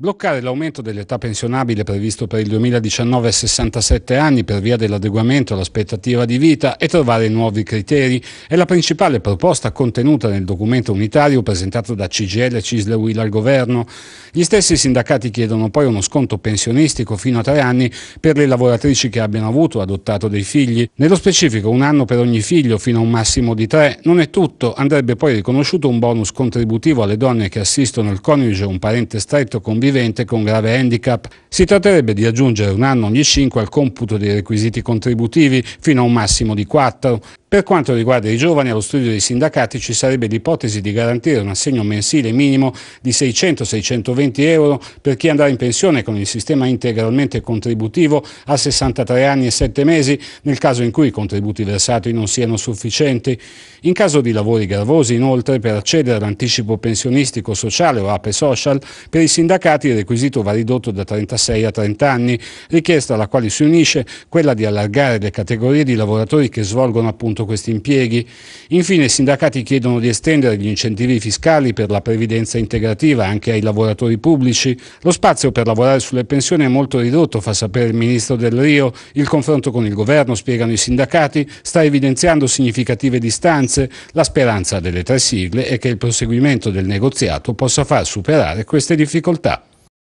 Bloccare l'aumento dell'età pensionabile previsto per il 2019 a 67 anni per via dell'adeguamento all'aspettativa di vita e trovare nuovi criteri è la principale proposta contenuta nel documento unitario presentato da CGL, Cisle Will al governo. Gli stessi sindacati chiedono poi uno sconto pensionistico fino a tre anni per le lavoratrici che abbiano avuto o adottato dei figli. Nello specifico un anno per ogni figlio fino a un massimo di tre. Non è tutto, andrebbe poi riconosciuto un bonus contributivo alle donne che assistono il coniuge o un parente stretto convinto vivente con grave handicap. Si tratterebbe di aggiungere un anno ogni 5 al computo dei requisiti contributivi, fino a un massimo di 4. Per quanto riguarda i giovani, allo studio dei sindacati ci sarebbe l'ipotesi di garantire un assegno mensile minimo di 600-620 euro per chi andrà in pensione con il sistema integralmente contributivo a 63 anni e 7 mesi, nel caso in cui i contributi versati non siano sufficienti. In caso di lavori gravosi, inoltre, per accedere all'anticipo pensionistico sociale o APE social, per i sindacati il requisito va ridotto da 36 a 30 anni, richiesta alla quale si unisce quella di allargare le categorie di lavoratori che svolgono appunto conto questi impieghi. Infine i sindacati chiedono di estendere gli incentivi fiscali per la previdenza integrativa anche ai lavoratori pubblici. Lo spazio per lavorare sulle pensioni è molto ridotto, fa sapere il ministro del Rio. Il confronto con il governo, spiegano i sindacati, sta evidenziando significative distanze. La speranza delle tre sigle è che il proseguimento del negoziato possa far superare queste difficoltà.